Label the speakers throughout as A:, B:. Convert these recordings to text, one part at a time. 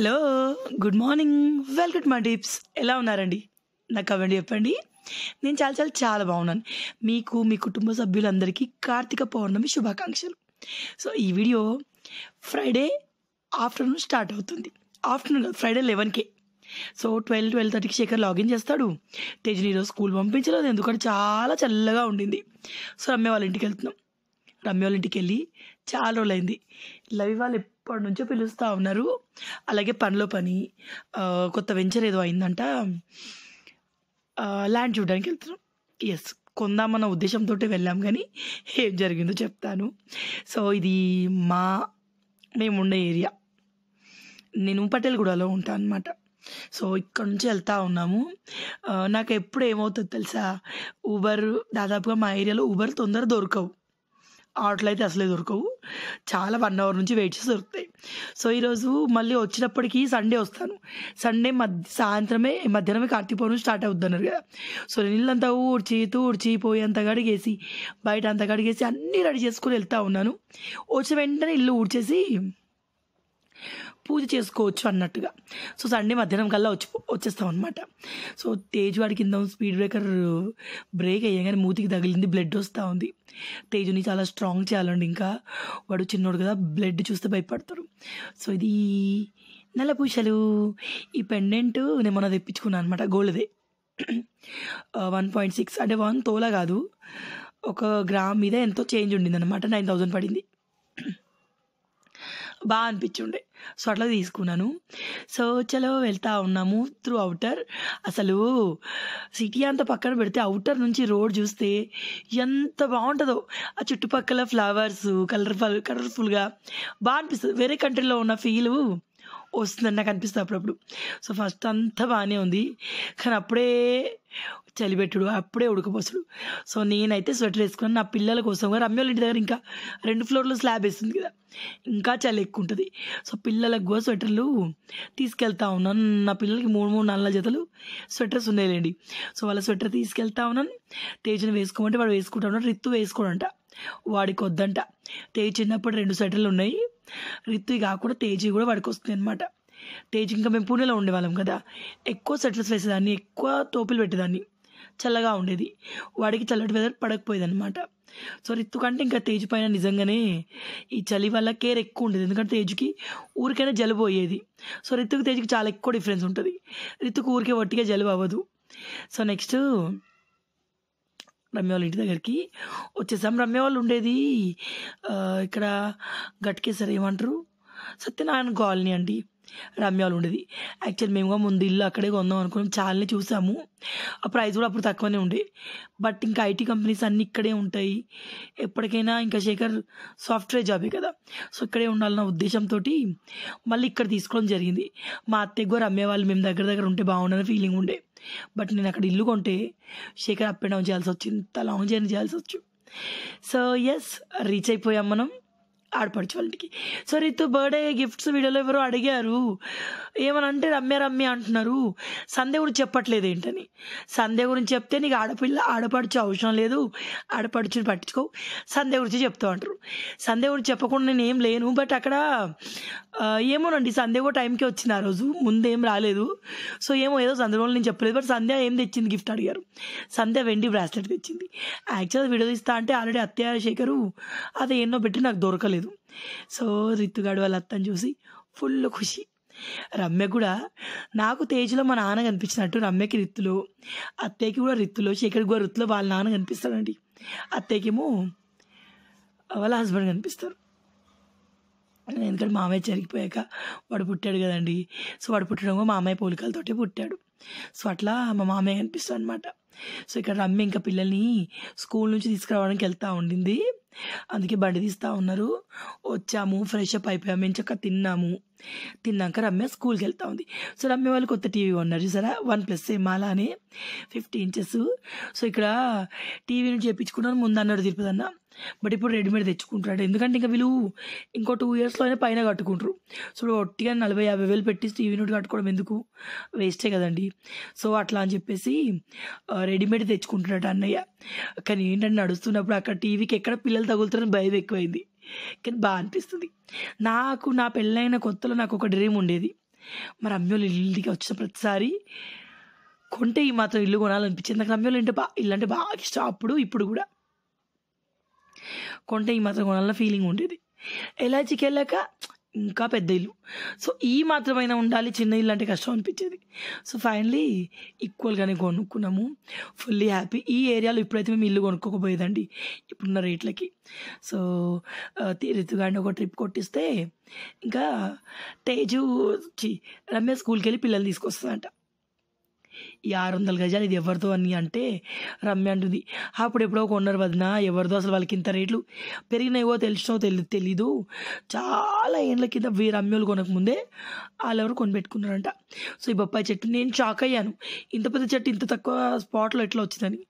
A: hello good morning welcome to my tips ఎలా ఉన్నారండి నాకు అవండి చెప్పండి నేను చాలా చాలా చాలా బాగున్నాను మీకు మీ కుటుంబ సభ్యులందరికీ కార్తీక పౌర్ణమి శుభాకాంక్షలు సో ఈ వీడియో ఫ్రైడే ఆఫ్టర్నూన్ స్టార్ట్ అవుతుంది ఆఫ్టర్నూన్ కాదు ఫ్రైడే లెవెన్కే సో ట్వెల్వ్ ట్వెల్వ్ థర్టీకి శేఖర్ లాగిన్ చేస్తాడు తేజని ఈరోజు స్కూల్ పంపించలేదు ఎందుకంటే చాలా చల్లగా ఉండింది సో రమ్య వాళ్ళ ఇంటికి వెళ్తున్నాం రమ్య వాళ్ళ ఇంటికి వెళ్ళి చాలా రోజులైంది లవి వాళ్ళు అప్పటి నుంచో పిలుస్తూ ఉన్నారు అలాగే పనిలో పని కొత్త వెంచర్ ఏదో అయిందంట ల్యాండ్ చూడడానికి వెళ్తున్నాం ఎస్ కొందామన్న ఉద్దేశంతో వెళ్ళాం కానీ ఏం జరిగిందో చెప్తాను సో ఇది మా మేము ఉండే ఏరియా నేను పటేల్గూడలో ఉంటాను అనమాట సో ఇక్కడ నుంచి వెళ్తూ ఉన్నాము నాకు ఎప్పుడు ఏమవుతుంది తెలుసా ఊబర్ దాదాపుగా మా ఏరియాలో ఊబర్ తొందర దొరకవు ఆటోలు అయితే అసలే దొరకవు చాలా వన్ అవర్ నుంచి వెయిట్ చేసి దొరుకుతాయి సో ఈరోజు మళ్ళీ వచ్చినప్పటికీ సండే వస్తాను సండే మధ్య సాయంత్రమే మధ్యాహ్నమే కార్తీక పౌర్ణమి స్టార్ట్ అన్నారు కదా సో నీళ్ళంతా ఊడ్చి తూడ్చి అంత కడిగేసి బయట అంత కడిగేసి అన్నీ రెడీ చేసుకుని వెళ్తూ ఉన్నాను వచ్చిన వెంటనే ఇల్లు ఊడ్చేసి పూజ చేసుకోవచ్చు అన్నట్టుగా సో సండే మధ్యాహ్నం కల్లా వచ్చి వచ్చేస్తాం అనమాట సో తేజు వాడి కింద స్పీడ్ బ్రేకర్ బ్రేక్ కానీ మూతికి తగిలింది బ్లడ్ వస్తూ ఉంది తేజుని చాలా స్ట్రాంగ్ చేయాలండి ఇంకా వాడు చిన్నోడు కదా బ్లడ్ చూస్తే భయపడతాడు సో ఇది నల్లపూసలు ఈ పెండెంట్ నేను మొన్న తెప్పించుకున్నాను అనమాట గోల్డ్దే వన్ పాయింట్ సిక్స్ అంటే వన్ తోలా కాదు ఒక గ్రామ్ మీద ఎంతో చేంజ్ ఉండింది అనమాట నైన్ థౌజండ్ పడింది బాగా అనిపించుండే సో అట్లా తీసుకున్నాను సో చలో వెళ్తా ఉన్నాము త్రూ అవుటర్ అసలు సిటీ అంతా పక్కన పెడితే అవుటర్ నుంచి రోడ్ చూస్తే ఎంత బాగుంటుందో ఆ చుట్టుపక్కల ఫ్లవర్స్ కలర్ఫుల్ కలర్ఫుల్గా బాగా అనిపిస్తుంది వేరే కంట్రీలో ఉన్న ఫీలు వస్తుందని నాకు అనిపిస్తుంది అప్పుడప్పుడు సో ఫస్ట్ అంతా బాగానే ఉంది కానీ అప్పుడే చలిపెట్టుడు అప్పుడే ఉడకపోసుడు సో నేనైతే స్వెటర్ వేసుకున్నాను నా పిల్లల కోసం రమ్యోళ్ళ ఇంటి దగ్గర ఇంకా రెండు ఫ్లోర్లు స్లాబ్ వేస్తుంది కదా ఇంకా చలి ఎక్కువ ఉంటుంది సో పిల్లలకు కూడా స్వెటర్లు తీసుకెళ్తా ఉన్నాను నా పిల్లలకి మూడు మూడు నాలుగు జతలు స్వెటర్స్ ఉండేలేండి సో వాళ్ళ స్వెటర్ తీసుకెళ్తా ఉన్నాను తేజను వేసుకోమంటే వాడు వేసుకుంటా ఉన్నాడు రిత్తు వేసుకోడంట వాడికి వద్దంట తేజ్ చిన్నప్పుడు రెండు స్వెటర్లు ఉన్నాయి రిత్తు కాకుండా తేజీ కూడా వాడికి వస్తుంది అనమాట తేజ్ ఇంకా మేము పూణేలో ఉండేవాళ్ళం కదా ఎక్కువ సెటిల్స్ వేసేదాన్ని ఎక్కువ తోపులు పెట్టేదాన్ని చల్లగా ఉండేది వాడికి చల్లటి వెదర్ అనమాట సో రిత్తు కంటే ఇంకా తేజు పైన నిజంగానే ఈ చలి వల్ల కేర్ ఎక్కువ ఉండేది ఎందుకంటే తేజుకి ఊరికైనా జలుబు అయ్యేది సో రిత్తుకు తేజుకి చాలా ఎక్కువ డిఫరెన్స్ ఉంటుంది రిత్తుకు ఊరికే వట్టిగా జలుబు అవ్వదు సో నెక్స్ట్ రమ్య వాళ్ళ ఇంటి దగ్గరికి వచ్చేసాం రమ్య వాళ్ళు ఉండేది ఇక్కడ గట్కేసారు ఏమంటారు సత్యనారాయణ కాలనీ అండి రమ్యాలు ఉండేది యాక్చువల్ మేము ముందు ఇల్లు అక్కడే కొందాం అనుకుని చాలానే చూసాము ఆ ప్రైస్ కూడా అప్పుడు తక్కువనే ఉండే బట్ ఇంకా ఐటీ కంపెనీస్ అన్నీ ఇక్కడే ఉంటాయి ఎప్పటికైనా ఇంకా శేఖర్ సాఫ్ట్వేర్ జాబే కదా సో ఇక్కడే ఉండాలన్న ఉద్దేశంతో మళ్ళీ ఇక్కడ తీసుకోవడం జరిగింది మా అత్తయ్య రమ్య వాళ్ళు మేము దగ్గర దగ్గర ఉంటే బాగుండని ఫీలింగ్ ఉండే బట్ నేను అక్కడ ఇల్లు కొంటే శేఖర్ అప్ అండ్ డౌన్ చేయాల్సి వచ్చింది ఇంత లాంగ్ జర్నీ చేయాల్సి వచ్చు సో ఎస్ రీచ్ అయిపోయాం మనం ఆడపడుచు వాళ్ళకి సరే ఇతో బర్త్డే గిఫ్ట్స్ వీడియోలో ఎవరో అడిగారు ఏమని అంటే రమ్య రమ్య అంటున్నారు సంధ్య గురించి చెప్పట్లేదు ఏంటని సంధ్య గురించి చెప్తే నీకు ఆడపిల్ల ఆడపడుచు అవసరం లేదు ఆడపడుచుని పట్టించుకో సందే గురించి చెప్తూ అంటారు సంధ్య గురించి చెప్పకుండా నేను ఏం లేను బట్ అక్కడ ఏమోనండి సంధ్య కూడా టైంకి వచ్చింది ఆ రోజు ముందేం రాలేదు సో ఏమో ఏదో సందర్భంలో నేను చెప్పలేదు బట్ సంధ్య ఏం తెచ్చింది గిఫ్ట్ అడిగారు సంధ్య వెండి బ్రాస్లెట్ తెచ్చింది యాక్చువల్గా వీడియో తీస్తా అంటే ఆల్రెడీ అత్తయ్య అది ఎన్నో పెట్టి నాకు దొరకలేదు రాలేదు సో రిత్తుగాడు వాళ్ళ అత్తని చూసి ఫుల్ ఖుషి రమ్య కూడా నాకు తేజ్లో మా నాన్న కనిపించినట్టు రమ్యకి రిత్తులు అత్తయ్యకి కూడా రిత్తులు చీకటి కూడా రిత్తులో వాళ్ళ నాన్న కనిపిస్తాడండి అత్తయ్యకేమో వాళ్ళ హస్బెండ్ కనిపిస్తారు ఎందుకంటే మామయ్య చెరిగిపోయాక వాడు పుట్టాడు కదండి సో వాడు పుట్టడం కూడా మామయ్య పోలికలతోటి పుట్టాడు సో అట్లా మా మామయ్య కనిపిస్తాడు అనమాట సో ఇక్కడ రమ్మి ఇంకా పిల్లల్ని స్కూల్ నుంచి తీసుకురావడానికి వెళ్తూ ఉండింది అందుకే బండి తీస్తూ ఉన్నారు వచ్చాము ఫ్రెష్ అప్ అయిపోయాము మేము చక్కగా తిన్నాము తిన్నాక రమ్య స్కూల్కి వెళ్తా ఉంది సో రమ్య వాళ్ళు కొత్త టీవీ ఉన్నారు చూసారా వన్ ప్లస్ సేమ్ అని ఫిఫ్టీ ఇంచెస్ సో ఇక్కడ టీవీ నుంచి చేయించుకున్నాను ముందు అన్నాడు తిరుపతి అన్న బట్ ఇప్పుడు రెడీమేడ్ తెచ్చుకుంటున్నాడు ఎందుకంటే ఇంకా వీళ్ళు ఇంకో టూ ఇయర్స్లో అయినా పైన కట్టుకుంటారు సో ఒట్టిగా నలభై యాభై వేలు పెట్టి టీవీ నోట్ కట్టుకోవడం ఎందుకు వేస్టే కదండి సో అట్లా అని చెప్పేసి రెడీమేడ్ తెచ్చుకుంటున్నాడు అన్నయ్య కానీ ఏంటంటే నడుస్తున్నప్పుడు అక్కడ టీవీకి ఎక్కడ పిల్లలు తగులుతారని భయం ఎక్కువైంది కానీ బాగా అనిపిస్తుంది నాకు నా పెళ్ళైన కొత్తలో నాకు ఒక డ్రీమ్ ఉండేది మరి అమ్మోలు ఇల్లుకి వచ్చిన ప్రతిసారి కొంటే ఈ మాత్రం ఇల్లు కొనాలనిపించింది నాకు అమ్మోళ్ళు ఇంటే బా ఇల్లు అంటే బాగా ఇష్టం అప్పుడు ఇప్పుడు కూడా కొంటే ఈ మాత్రం కొనాలన్న ఫీలింగ్ ఉండేది ఎలాచికి వెళ్ళాక ఇంకా పెద్ద ఇల్లు సో ఈ మాత్రమైనా ఉండాలి చిన్న ఇల్లు అంటే కష్టం అనిపించేది సో ఫైనలీ ఈక్వల్గానే కొనుక్కున్నాము ఫుల్లీ హ్యాపీ ఈ ఏరియాలో ఇప్పుడైతే మేము ఇల్లు కొనుక్కోకపోయేదండి ఇప్పుడున్న రేట్లకి సో తీరుతుగాడిని ఒక ట్రిప్ కొట్టిస్తే ఇంకా తేజు రమ్య స్కూల్కి వెళ్ళి పిల్లలు తీసుకొస్తుందంట ఈ ఆరు వందల గజాలు ఇది ఎవరితో అని అంటే రమ్య అంటుంది అప్పుడు ఎప్పుడో కొన్నారు వదిన ఎవరిదో అసలు వాళ్ళకి ఇంత రేట్లు పెరిగినాయో తెలిసినో తెలి తెలీదు చాలా ఏండ్ల కింద వీ రమ్యోలు కొనకముందే వాళ్ళెవరు కొనిపెట్టుకున్నారంట సో ఈ బొప్పాయి చెట్టు నేను షాక్ అయ్యాను ఇంత పెద్ద చెట్టు ఇంత తక్కువ స్పాట్లో ఎట్లా వచ్చిందని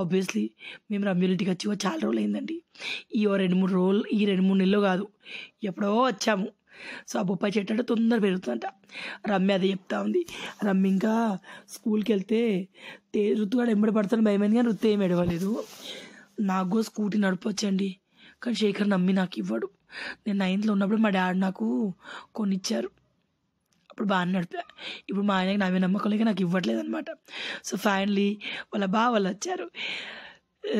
A: ఆబ్వియస్లీ మేము రమ్యుల ఇంటికి వచ్చి చాలా రోజులు అయిందండి ఈ రెండు మూడు రోజులు ఈ రెండు మూడు నెలలు కాదు ఎప్పుడో వచ్చాము సో ఆ బొప్పాయి చెట్టు అంటే తొందర పెరుగుతుందంట రమ్మి అది చెప్తా ఉంది రమ్మి ఇంకా స్కూల్కి వెళ్తే తే కూడా ఎంబడి పడతాను భయమైంది కానీ ఋతు ఏం ఎడవలేదు నాకు స్కూటీ నడపొచ్చండి కానీ శేఖర్ నమ్మి నాకు ఇవ్వడు నేను నైన్త్లో ఉన్నప్పుడు మా డాడీ నాకు కొనిచ్చారు అప్పుడు బాగా నడిపా ఇప్పుడు మా ఆయనకి నమ్మే నమ్మకం లేక నాకు ఇవ్వట్లేదు అనమాట సో ఫైనలీ వాళ్ళ బాగా వాళ్ళు వచ్చారు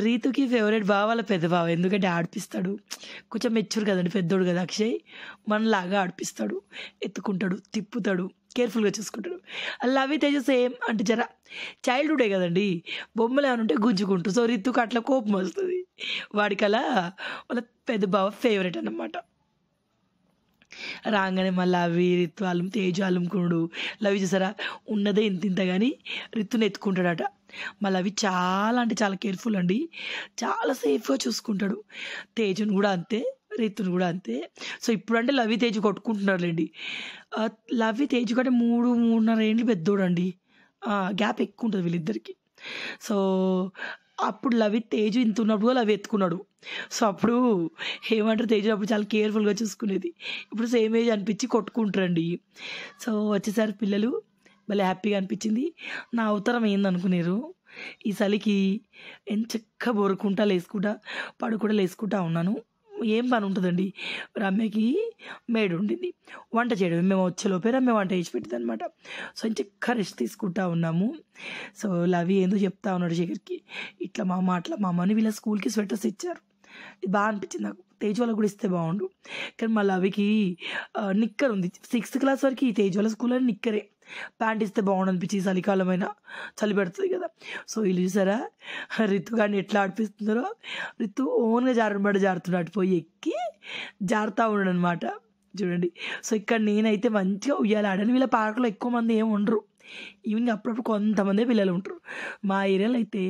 A: రీతుకి ఫేవరెట్ బావ వాళ్ళ పెద్ద బావ ఎందుకంటే ఆడిపిస్తాడు కొంచెం మెచ్యూర్ కదండి పెద్దోడు కదా అక్షయ్ మనలాగా ఆడిపిస్తాడు ఎత్తుకుంటాడు తిప్పుతాడు కేర్ఫుల్గా చూసుకుంటాడు లవి తేజస్ సేమ్ అంటే జర చైల్డ్హుడే కదండి బొమ్మలు ఏమైనా ఉంటే గుంజుకుంటూ సో రిత్తుకు అట్లా కోపం వస్తుంది వాడికలా వాళ్ళ పెద్ద బావ ఫేవరెట్ అనమాట రాగానే మళ్ళీ అవి రిత్తు అల్లం తేజు అల్లుకుడు లవి చూసారా ఉన్నదే ఇంత ఇంత కానీ రిత్తుని ఎత్తుకుంటాడట మళ్ళీ అవి చాలా అంటే చాలా కేర్ఫుల్ అండి చాలా సేఫ్గా చూసుకుంటాడు తేజును కూడా అంతే రీతును కూడా అంతే సో ఇప్పుడంటే లవి తేజ్ కొట్టుకుంటున్నారులేండి లవి తేజ్ కంటే మూడు మూడున్నర ఏంటి పెద్దోడండి గ్యాప్ ఎక్కువ ఉంటుంది వీళ్ళిద్దరికి సో అప్పుడు లవి తేజు ఇంత ఉన్నప్పుడు లవి ఎత్తుకున్నాడు సో అప్పుడు ఏమంటారు తేజు అప్పుడు చాలా కేర్ఫుల్గా చూసుకునేది ఇప్పుడు సేమ్ ఏజ్ అనిపించి కొట్టుకుంటారండి సో వచ్చేసారి పిల్లలు భలే హ్యాపీగా అనిపించింది నా అవతారం ఏందనుకునేరు ఈ చలికి ఎంచక్క బోరుకుంటా లేసుకుంటా పడుకుంటా లేసుకుంటా ఉన్నాను ఏం పని ఉంటుందండి రమ్యకి మేడు ఉండింది వంట చేయడం మేము వచ్చేలోపే రమ్య వంట చేసి పెట్టింది అనమాట సో ఇంకా రెస్ట్ తీసుకుంటా ఉన్నాము సో లవి ఏందో చెప్తా ఉన్నాడు శేఖర్కి ఇట్లా మా అట్లా మా అని వీళ్ళ స్కూల్కి స్వెటర్స్ ఇచ్చారు బాగా అనిపించింది నాకు తేజ్వాల కూడా ఇస్తే బాగుండు కానీ మళ్ళీ అవికి నిక్కర్ ఉంది సిక్స్త్ క్లాస్ వరకు ఈ తేజ్వాల స్కూల్లో నిక్కరే ప్యాంట్ ఇస్తే బాగుండు అనిపించి చలికాలమైన చలి పెడుతుంది కదా సో వీళ్ళు చూసారా రితు కానీ ఎట్లా ఆడిపిస్తున్నారో రితు ఓన్గా జారడం జారబడ జారుతున్నాడు పోయి ఎక్కి జారుతూ అనమాట చూడండి సో ఇక్కడ నేనైతే మంచిగా ఉయ్యాలి ఆడాను వీళ్ళ పార్కులో ఎక్కువ మంది ఏమి ఉండరు ఈవినింగ్ అప్పుడప్పుడు కొంతమంది పిల్లలు ఉంటారు మా ఏరియాలో అయితే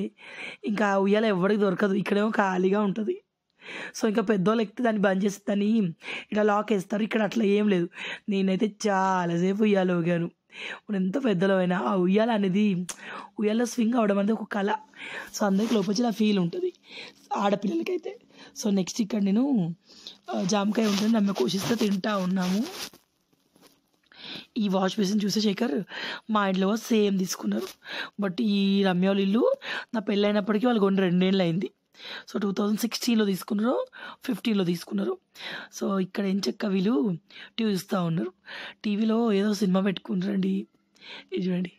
A: ఇంకా ఉయ్యాల ఎవరికి దొరకదు ఇక్కడేమో ఖాళీగా ఉంటుంది సో ఇంకా పెద్దోళ్ళు ఎక్కితే దాన్ని బంద్ చేస్తే దాన్ని ఇట్లా లాక్ వేస్తారు ఇక్కడ అట్లా ఏం లేదు నేనైతే చాలాసేపు ఉయ్యాలి ఊగాను ఇప్పుడు ఎంత పెద్దలో అయినా ఆ ఉయ్యాల అనేది ఉయ్యాల స్వింగ్ అవడం అనేది ఒక కళ సో అందరికి లోపలి ఆ ఫీల్ ఉంటుంది ఆడపిల్లలకైతే సో నెక్స్ట్ ఇక్కడ నేను జామకాయ ఉంటుంది నమ్మ కోషిస్తే తింటా ఉన్నాము ఈ వాష్ బేసిన్ చూసే శేఖర్ మా ఇంట్లో సేమ్ తీసుకున్నారు బట్ ఈ రమ్యోళ్ళు ఇల్లు నా పెళ్ళైనప్పటికీ వాళ్ళకి కొన్ని రెండేళ్ళు అయింది సో టూ థౌజండ్ సిక్స్టీలో తీసుకున్నారు ఫిఫ్టీలో తీసుకున్నారు సో ఇక్కడ ఏం చెక్క వీళ్ళు టీవీ ఇస్తూ ఉన్నారు టీవీలో ఏదో సినిమా పెట్టుకుంటారండి ఇది చూడండి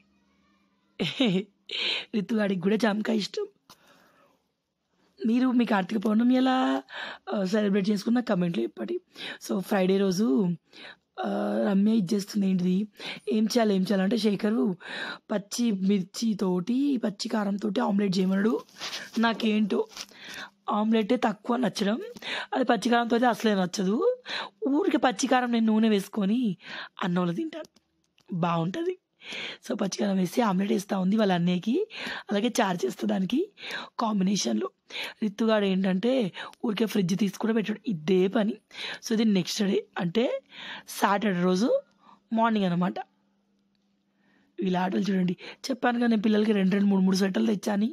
A: రితుగాడికి కూడా జామకాయ ఇష్టం మీరు మీకు కార్తీక పౌర్ణమి ఎలా సెలబ్రేట్ చేసుకున్న కమెంట్లు ఇప్పటి సో ఫ్రైడే రోజు రమ్య ఇది చేస్తుంది ఏంటిది ఏం చేయాలి ఏం చేయాలంటే శేఖర్ పచ్చి మిర్చితోటి పచ్చి కారంతో ఆమ్లెట్ చేయమన్నాడు నాకేంటో ఆమ్లెట్ తక్కువ నచ్చడం అది పచ్చికారంతో అయితే అసలే నచ్చదు ఊరికి పచ్చికారం నేను నూనె వేసుకొని అన్నంలో తింటాను బాగుంటుంది సో పచ్చికారం వేసి ఆమ్లెట్ వేస్తూ ఉంది వాళ్ళ అన్నయ్యకి అలాగే చార్జ్ చేస్తా దానికి కాంబినేషన్లో రిత్తుగాడు ఏంటంటే ఊరికే ఫ్రిడ్జ్ తీసుకుని పెట్టాడు ఇదే పని సో ఇది నెక్స్ట్ డే అంటే సాటర్డే రోజు మార్నింగ్ అనమాట వీళ్ళ ఆటలు చూడండి చెప్పాను కానీ పిల్లలకి రెండు రెండు మూడు మూడు స్వెటర్లు తెచ్చాను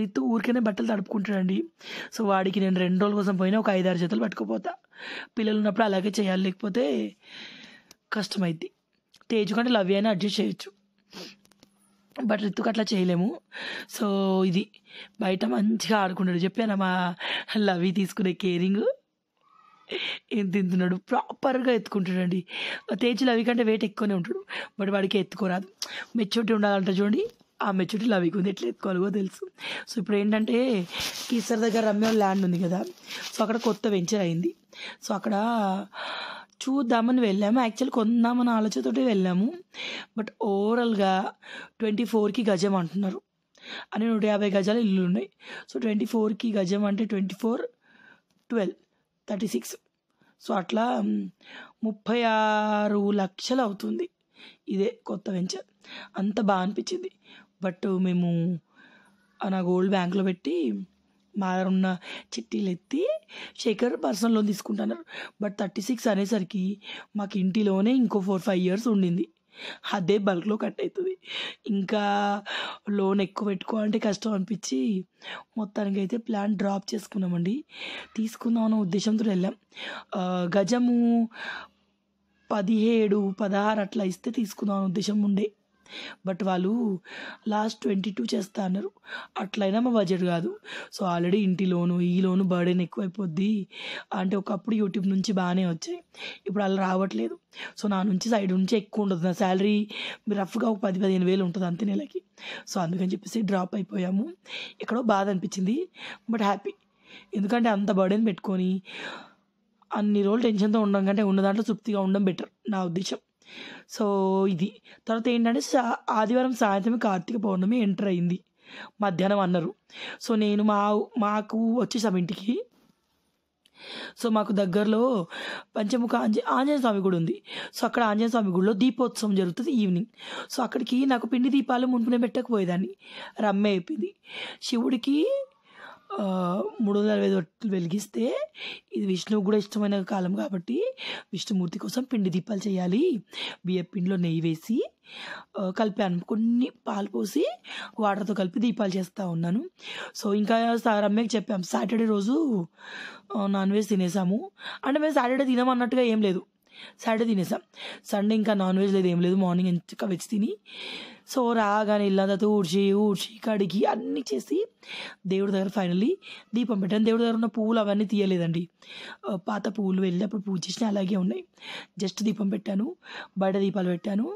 A: రిత్తు ఊరికేనే బట్టలు తడుపుకుంటాడండి సో వాడికి నేను రెండు రోజుల కోసం పోయినా ఒక ఐదారు జతలు పట్టుకుపోతా పిల్లలు ఉన్నప్పుడు అలాగే చేయాలి లేకపోతే కష్టమైద్ది తేజు కంటే లవ్ అయినా అడ్జస్ట్ చేయొచ్చు బట్ రిత్తుకు అట్లా చేయలేము సో ఇది బయట మంచిగా ఆడుకున్నాడు చెప్పాను మా లవి తీసుకునే కేరింగ్ ఏం తింటున్నాడు ప్రాపర్గా ఎత్తుకుంటాడండి తేజులు అవి కంటే వెయిట్ ఎక్కువనే ఉంటాడు బట్ వాడికి ఎత్తుకోరాదు మెచ్యూరిటీ ఉండాలంట చూడండి ఆ మెచ్యూరిటీ లవ్ ఉంది ఎట్లా ఎత్తుకోవాలో తెలుసు సో ఇప్పుడు ఏంటంటే కీసర్ దగ్గర రమ్య ల్యాండ్ ఉంది కదా సో అక్కడ కొత్త వెంచర్ అయింది సో అక్కడ చూద్దామని వెళ్ళాము యాక్చువల్ కొందామని ఆలోచనతోటి వెళ్ళాము బట్ ఓవరాల్గా ట్వంటీ ఫోర్కి గజం అంటున్నారు అని నూట యాభై గజాలు ఇల్లు ఉన్నాయి సో ట్వంటీ ఫోర్కి గజం అంటే twenty four twelve thirty six so అట్లా ముప్పై ఆరు లక్షలు అవుతుంది ఇదే కొత్త వెంచర్ అంత బాగా అనిపించింది బట్ మేము నా గోల్డ్ బ్యాంక్లో పెట్టి మా దగ్గర ఉన్న చిట్టీలు ఎత్తి శేఖర్ పర్సనల్ లోన్ తీసుకుంటున్నారు బట్ థర్టీ సిక్స్ అనేసరికి మాకు ఇంటిలోనే ఇంకో ఫోర్ ఫైవ్ ఇయర్స్ ఉండింది అదే బల్క్లో కట్ అవుతుంది ఇంకా లోన్ ఎక్కువ పెట్టుకోవాలంటే కష్టం అనిపించి మొత్తానికి అయితే ప్లాన్ డ్రాప్ చేసుకున్నామండి తీసుకుందాం అన్న ఉద్దేశంతో వెళ్ళాం గజము పదిహేడు పదహారు అట్లా ఇస్తే తీసుకుందాం అన్న ఉద్దేశం ఉండే బట్ వాళ్ళు లాస్ట్ ట్వంటీ టూ చేస్తా అన్నారు అట్లయినా మా బడ్జెట్ కాదు సో ఆల్రెడీ ఇంటి లోను ఈ లోను బర్డెన్ ఎక్కువైపోద్ది అంటే ఒకప్పుడు యూట్యూబ్ నుంచి బాగానే వచ్చాయి ఇప్పుడు అలా రావట్లేదు సో నా నుంచి సైడ్ నుంచి ఎక్కువ ఉండదు నా శాలరీ రఫ్గా ఒక పది పదిహేను వేలు ఉంటుంది అంతే నెలకి సో అందుకని చెప్పేసి డ్రాప్ అయిపోయాము ఎక్కడో బాధ అనిపించింది బట్ హ్యాపీ ఎందుకంటే అంత బర్డెన్ పెట్టుకొని అన్ని రోజులు టెన్షన్తో ఉండడం కంటే ఉన్న దాంట్లో తృప్తిగా ఉండడం బెటర్ నా ఉద్దేశం సో ఇది తర్వాత ఏంటంటే ఆదివారం సాయంత్రం కార్తీక పౌర్ణమి ఎంటర్ అయింది మధ్యాహ్నం అన్నారు సో నేను మా మాకు వచ్చేసాం ఇంటికి సో మాకు దగ్గరలో పంచముఖ ఆంజ ఆంజనేయ స్వామి గుడి ఉంది సో అక్కడ ఆంజనేయ స్వామి గుడిలో దీపోత్సవం జరుగుతుంది ఈవినింగ్ సో అక్కడికి నాకు పిండి దీపాలు మునుపునే పెట్టకపోయేదాన్ని రమ్మే అయిపోయింది శివుడికి మూడు వందల అరవై ఐదు వెలిగిస్తే ఇది విష్ణువు కూడా ఇష్టమైన కాలం కాబట్టి విష్ణుమూర్తి కోసం పిండి దీపాలు చేయాలి బియ్య పిండిలో నెయ్యి వేసి కలిపాను కొన్ని పాలు పోసి వాటర్తో కలిపి దీపాలు చేస్తూ ఉన్నాను సో ఇంకా రమ్యకి చెప్పాము సాటర్డే రోజు నాన్ వెజ్ తినేసాము అంటే మేము సాటర్డే తినమన్నట్టుగా ఏం లేదు సాటర్డే తినేసాం సండే ఇంకా నాన్ వెజ్ లేదు ఏం లేదు మార్నింగ్ ఇంకా వెజ్ తిని సో రాగానే ఇల్లంతా ఊడ్చి ఊడ్చి కడిగి అన్నీ చేసి దేవుడి దగ్గర ఫైనల్లీ దీపం పెట్టాను దేవుడి దగ్గర ఉన్న పువ్వులు అవన్నీ తీయలేదండి పాత పువ్వులు వెళ్ళినప్పుడు పూజ చేసిన అలాగే ఉన్నాయి జస్ట్ దీపం పెట్టాను బయట దీపాలు పెట్టాను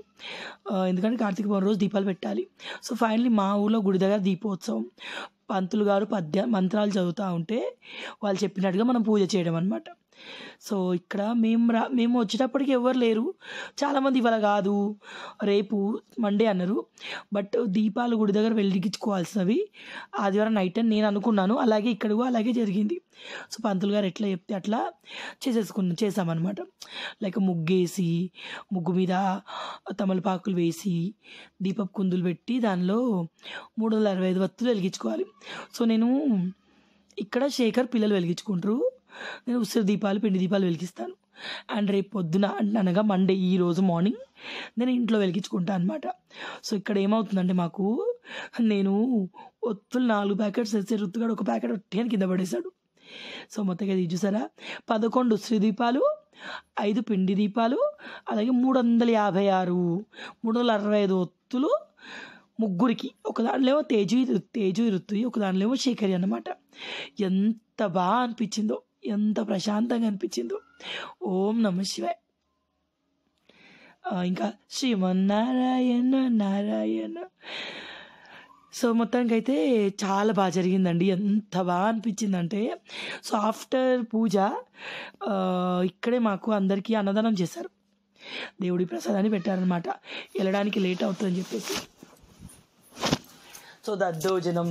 A: ఎందుకంటే కార్తీక పౌర్ణమి రోజు దీపాలు పెట్టాలి సో ఫైనల్లీ మా ఊళ్ళో గుడి దగ్గర దీపోత్సవం పంతులు గారు పద్య మంత్రాలు చదువుతూ ఉంటే వాళ్ళు చెప్పినట్టుగా మనం పూజ చేయడం అనమాట సో ఇక్కడ మేము రా మేము వచ్చేటప్పటికి ఎవరు లేరు చాలామంది ఇవాళ కాదు రేపు మండే అన్నారు బట్ దీపాలు గుడి దగ్గర వెలిగించుకోవాల్సినవి ఆదివారం నైట్ అని నేను అనుకున్నాను అలాగే ఇక్కడ కూడా అలాగే జరిగింది సో పంతులు గారు ఎట్లా చెప్తే అట్లా చేసేసుకున్నాం చేసామన్నమాట లైక్ ముగ్గేసి ముగ్గు మీద తమలపాకులు వేసి దీపపు కుందులు పెట్టి దానిలో మూడు వందల అరవై ఐదు వత్తులు వెలిగించుకోవాలి సో నేను ఇక్కడ శేఖర్ పిల్లలు వెలిగించుకుంటారు నేను ఉసిరి దీపాలు పిండి దీపాలు వెలిగిస్తాను అండ్ రేపు పొద్దున అనగా మండే ఈ రోజు మార్నింగ్ నేను ఇంట్లో వెలిగించుకుంటాను అనమాట సో ఇక్కడ ఏమవుతుందంటే మాకు నేను ఒత్తులు నాలుగు ప్యాకెట్స్ వేస్తే రుత్తుగాడు ఒక ప్యాకెట్ ఒట్టేని కింద పడేశాడు సో మొత్తంగా ఇది చూసారా పదకొండు ఉసిరి దీపాలు ఐదు పిండి దీపాలు అలాగే మూడు వందల యాభై ఆరు మూడు వందల అరవై ఐదు ఒత్తులు ముగ్గురికి ఒక ఏమో తేజు తేజు రుత్తుయి ఒక ఏమో శేఖరి అనమాట ఎంత బాగా అనిపించిందో ఎంత ప్రశాంతంగా అనిపించిందో ఓం నమ శివాయ ఇంకా శ్రీమన్నారాయణ నారాయణ సో మొత్తానికి అయితే చాలా బాగా జరిగిందండి ఎంత బాగా అనిపించిందంటే సో ఆఫ్టర్ పూజ ఇక్కడే మాకు అందరికీ అన్నదానం చేశారు దేవుడి ప్రసాదాన్ని పెట్టారనమాట వెళ్ళడానికి లేట్ అవుతుందని చెప్పేసి సో దద్దోజనం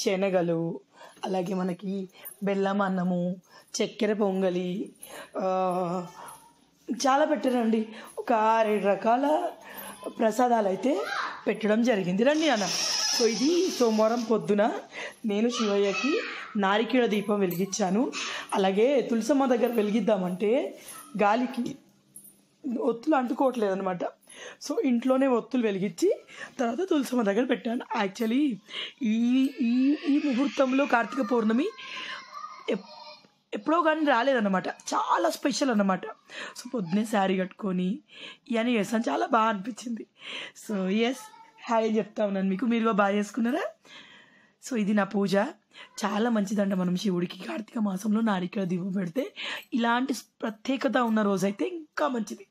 A: శనగలు అలాగే మనకి బెల్లం అన్నము చక్కెర పొంగలి చాలా పెట్టారండి ఒక ఆరేడు రకాల ప్రసాదాలు అయితే పెట్టడం జరిగింది రండి అన్న సో ఇది సోమవారం పొద్దున నేను శివయ్యకి నారికేళ దీపం వెలిగించాను అలాగే తులసమ్మ దగ్గర వెలిగిద్దామంటే గాలికి ఒత్తులు అంటుకోవట్లేదు అనమాట సో ఇంట్లోనే ఒత్తులు వెలిగించి తర్వాత తులసమ్మ దగ్గర పెట్టాను యాక్చువల్లీ ఈ ఈ ఈ ముహూర్తంలో కార్తీక పౌర్ణమి ఎప్పుడో కానీ రాలేదన్నమాట చాలా స్పెషల్ అన్నమాట సో పొద్దునే శారీ కట్టుకొని ఇవన్నీ చేస్తాను చాలా బాగా అనిపించింది సో ఎస్ హాయ్ చెప్తా ఉన్నాను మీకు మీరు బాగా చేసుకున్నారా సో ఇది నా పూజ చాలా మంచిదంట మనం శివుడికి కార్తీక మాసంలో నారికల దీపం పెడితే ఇలాంటి ప్రత్యేకత ఉన్న రోజైతే ఇంకా మంచిది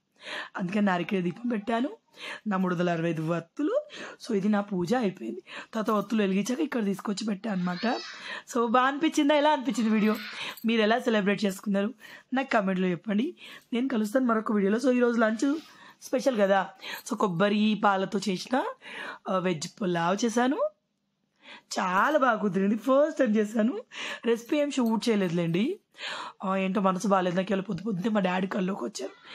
A: అందుకని నారికే దీపం పెట్టాను నా మూడు వందల అరవై ఐదు వత్తులు సో ఇది నా పూజ అయిపోయింది తర్వాత వత్తులు వెలిగించాక ఇక్కడ తీసుకొచ్చి పెట్టాను అనమాట సో బాగా అనిపించిందా ఎలా అనిపించింది వీడియో మీరు ఎలా సెలబ్రేట్ చేసుకున్నారు నాకు కామెంట్లో చెప్పండి నేను కలుస్తాను మరొక వీడియోలో సో ఈరోజు లంచ్ స్పెషల్ కదా సో కొబ్బరి పాలతో చేసిన వెజ్ పులావ్ చేశాను చాలా బాగా కుదిరింది ఫస్ట్ టైం చేశాను రెసిపీ ఏం షూట్ చేయలేదులేండి ఏంటో మనసు బాగాలేదు నాకు వెళ్ళి పొద్దు పొద్దునే మా డాడీ కల్లోకి వచ్చారు